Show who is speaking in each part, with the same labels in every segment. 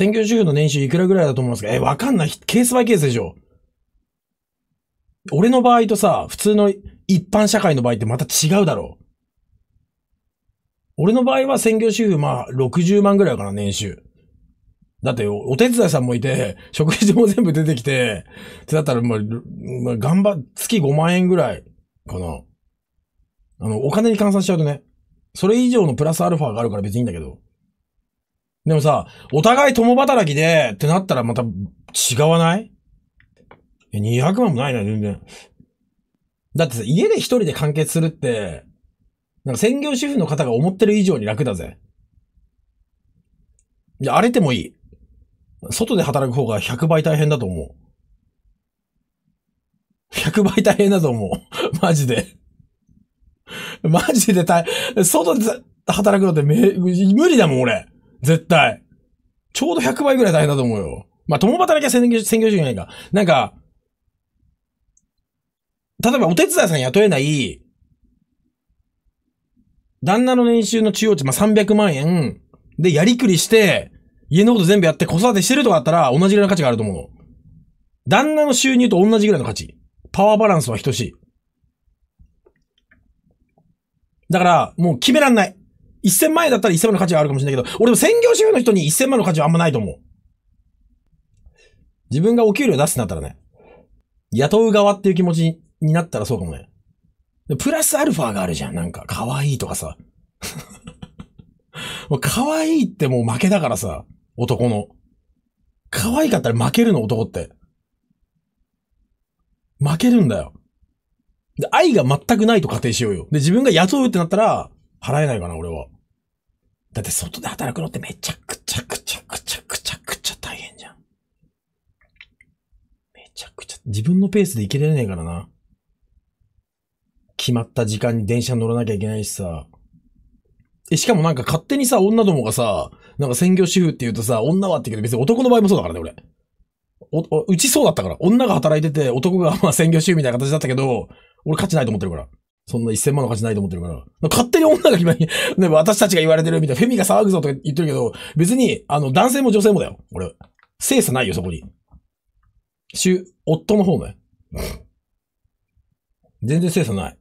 Speaker 1: 専業主婦の年収いくらぐらいだと思うんですかえ、わかんない。ケースバイケースでしょ。俺の場合とさ、普通の一般社会の場合ってまた違うだろう。俺の場合は専業主婦、まあ、60万ぐらいかな、年収。だって、お手伝いさんもいて、食事も全部出てきて、ってだったら、まあ、まあ、頑張、月5万円ぐらい、かな。あの、お金に換算しちゃうとね。それ以上のプラスアルファがあるから別にいいんだけど。でもさ、お互い共働きでってなったらまた違わないえ、200万もないな、全然。だってさ、家で一人で完結するって、なんか専業主婦の方が思ってる以上に楽だぜ。いや、荒れてもいい。外で働く方が100倍大変だと思う。100倍大変だと思う。マジで。マジで大、外で働くのってめ、無理だもん、俺。絶対。ちょうど100倍ぐらい大変だと思うよ。まあ、共働きは専業専業主義じゃないか。なんか、例えばお手伝いさん雇えない、旦那の年収の中央値、まあ、300万円でやりくりして、家のこと全部やって子育てしてるとかあったら同じぐらいの価値があると思う旦那の収入と同じぐらいの価値。パワーバランスは等しい。だから、もう決めらんない。1000万円だったら1000万の価値があるかもしれないけど、俺も専業主婦の人に1000万の価値はあんまないと思う。自分がお給料出すなったらね、雇う側っていう気持ちになったらそうかもね。プラスアルファがあるじゃん。なんか、可愛いとかさ。もう可愛いってもう負けだからさ、男の。可愛かったら負けるの、男って。負けるんだよ。で、愛が全くないと仮定しようよ。で、自分が雇うってなったら、払えないかな、俺は。だって外で働くのってめちゃくちゃくちゃくちゃくちゃくちゃ大変じゃん。めちゃくちゃ、自分のペースで行けられねえからな。決まった時間に電車乗らなきゃいけないしさ。え、しかもなんか勝手にさ、女どもがさ、なんか専業主婦って言うとさ、女はって言うけど別に男の場合もそうだからね、俺。お、おうちそうだったから。女が働いてて、男がまあ専業主婦みたいな形だったけど、俺勝ちないと思ってるから。そんな1000万の価値ないと思ってるから。勝手に女が決まり、ね、私たちが言われてるみたいな、フェミが騒ぐぞとか言ってるけど、別に、あの、男性も女性もだよ。俺。精査ないよ、そこに。主、夫の方ね。全然精査ない。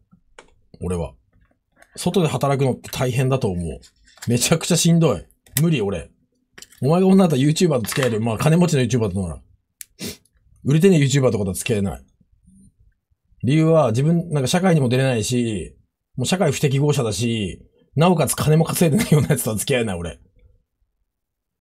Speaker 1: 俺は。外で働くのって大変だと思う。めちゃくちゃしんどい。無理、俺。お前が女だったら YouTuber と付き合える。まあ、金持ちの YouTuber となら。売れてねえ YouTuber とかと付き合えない。理由は自分、なんか社会にも出れないし、もう社会不適合者だし、なおかつ金も稼いでないような奴とは付き合えない、俺。